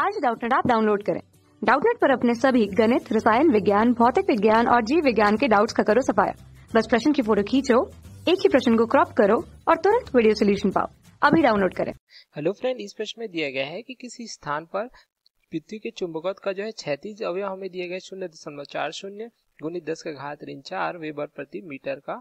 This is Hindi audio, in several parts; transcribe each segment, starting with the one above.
आज डाउटनेट आप डाउनलोड करें डाउटनेट पर अपने सभी गणित रसायन विज्ञान भौतिक विज्ञान और जीव विज्ञान के डाउट्स का करो सफाया बस प्रश्न की फोटो खींचो एक ही प्रश्न को क्रॉप करो और तुरंत वीडियो सोल्यूशन पाओ अभी डाउनलोड करें हेलो फ्रेंड इस प्रश्न में दिया गया है कि किसी स्थान पर पृथ्वी के चुंबकत्व का जो है क्षैतिज अवय हमें दिया गया शून्य दशमलव चार शून्य गुणित दस का घात ऋण चार वेबर प्रति मीटर का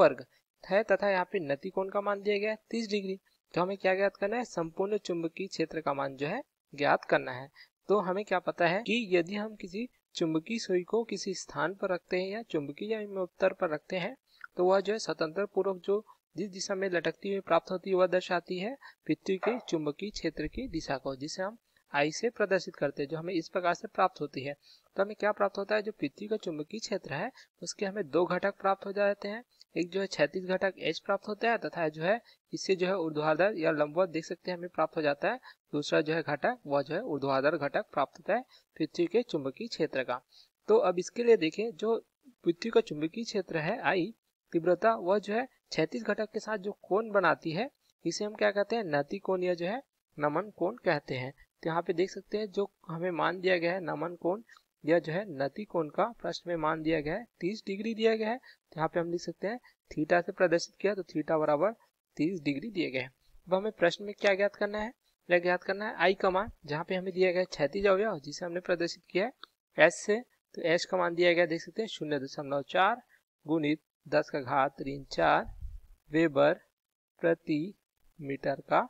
वर्ग है तथा यहाँ पे नति कोण का मान दिया गया है तीस डिग्री तो हमें क्या ज्ञात करना है संपूर्ण चुंबकीय क्षेत्र का मान जो है ज्ञात करना है तो हमें क्या पता है कि यदि हम किसी चुंबकीय सुई को किसी स्थान पर रखते हैं या चुंबकीय या उत्तर पर रखते हैं तो वह जो है स्वतंत्र पूर्वक जो जिस दिशा में लटकती हुई प्राप्त होती है वह दर्शाती है पृथ्वी के चुंबकीय क्षेत्र की दिशा को जिसे हम आई से प्रदर्शित करते हैं जो हमें इस प्रकार से प्राप्त होती है तो हमें क्या प्राप्त होता है जो पृथ्वी का चुंबकीय क्षेत्र है उसके हमें दो घटक प्राप्त हो जाते हैं एक जो है छैतीस घटक एच प्राप्त होता है तथा जो है इससे जो है ऊर्ध्वाधर या लंबवत देख सकते हैं हमें प्राप्त हो जाता है दूसरा जो है घटक वह जो है ऊर्ध्वाधर घटक प्राप्त होता है पृथ्वी के चुंबकीय क्षेत्र का तो अब इसके लिए देखें जो पृथ्वी का चुंबकीय क्षेत्र है आई तीव्रता वह जो है छैतीस घटक के साथ जो कोण बनाती है इसे हम क्या कहते हैं नती कोण या जो है नमन कोण कहते हैं तो यहाँ पे देख सकते हैं जो हमें मान दिया गया है नमन कोण यह जो है नती कोण का प्रश्न में मान दिया गया है तीस डिग्री दिया गया है यहाँ पे हम लिख सकते हैं थीटा से प्रदर्शित किया तो थीटा बराबर तीस डिग्री दिए गए हैं अब हमें प्रश्न में क्या ज्ञात करना है यह ज्ञात करना है आई का मान जहाँ पे हमें दिया गया छैतीज अवयव जिसे हमने प्रदर्शित किया है एस से तो एस का मान दिया गया देख सकते हैं शून्य दशमलव चार गुणित दस का घात ऋण चार वेबर प्रति मीटर का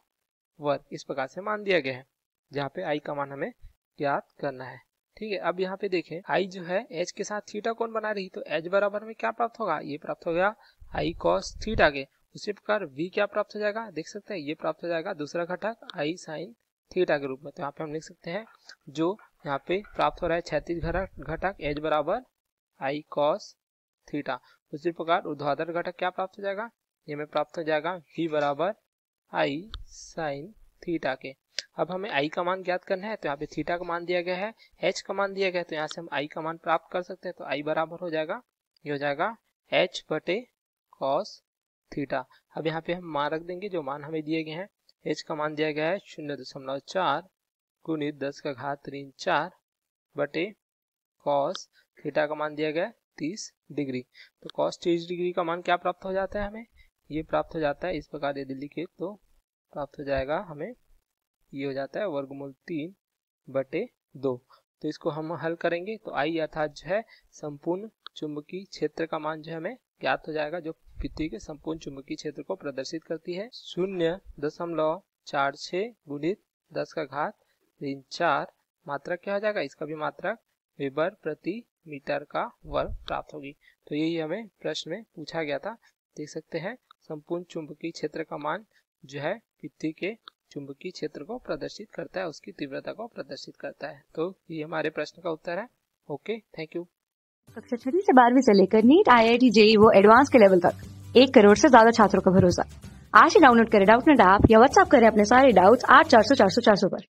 वर्ग इस प्रकार से मान दिया गया है जहाँ पे आई का मान हमें ज्ञात करना है ठीक है अब यहाँ पे देखें आई जो है एच के साथ थीटा कौन बना रही तो एच बराबर में क्या प्राप्त होगा ये प्राप्त हो गया आई कॉस थीटा के उसी प्रकार वी क्या प्राप्त हो जाएगा देख सकते हैं ये प्राप्त हो जाएगा दूसरा घटक आई साइन थीटा के रूप में तो यहाँ पे हम लिख सकते हैं जो यहाँ पे प्राप्त हो रहा है छत्तीस घटक एच बराबर आई कॉस थीटा उसी प्रकार ऊर्ध्वाधर घटक क्या प्राप्त हो जाएगा ये में प्राप्त हो जाएगा वी बराबर आई साइन थीटा के अब हमें आई का मान ज्ञात करना है तो यहाँ पे थीटा का मान दिया गया है एच का मान दिया गया है तो यहाँ से हम आई का मान प्राप्त कर सकते हैं तो आई बराबर हो जाएगा ये हो जाएगा एच बटे कॉस थीटा अब यहाँ पे हम मान रख देंगे जो मान हमें दिए गए हैं एच का मान दिया गया है शून्य दशमलव चार गुणित दस का घात ऋण चार बटे कॉस थीटा का मान दिया गया है तीस डिग्री तो कॉस तीस डिग्री का मान क्या प्राप्त हो जाता है हमें ये प्राप्त हो जाता है इस प्रकार यदि लिखे तो प्राप्त हो जाएगा हमें ये हो जाता है वर्गमूल तीन बटे दो तो इसको हम हल करेंगे तो आई अर्थात जो है संपूर्ण चुंबकीय क्षेत्र का मान जो है हमें ज्ञात हो जाएगा जो पृथ्वी के संपूर्ण चुंबकीय क्षेत्र को प्रदर्शित करती है शून्य दशमलव चार छ गुणित दस का घात ऋण चार मात्रक क्या हो जाएगा इसका भी मात्रक वेबर प्रति मीटर का वर्ग प्राप्त होगी तो यही हमें प्रश्न में पूछा गया था देख सकते हैं संपूर्ण चुंबकीय क्षेत्र का मान जो है पृथ्वी के चुंबकीय क्षेत्र को प्रदर्शित करता है उसकी तीव्रता को प्रदर्शित करता है तो ये हमारे प्रश्न का उत्तर है ओके थैंक यू कक्षा छठी से बारहवीं से लेकर NEET I I T JEE वो एडवांस के लेवल तक एक करोड़ से ज्यादा छात्रों का भरोसा आज ही डाउनलोड करें डाउट नेट ऐप या व्हाट्सएप करें अपने सारे डाउट्स आठ चार सौ चार सौ चार सौ पर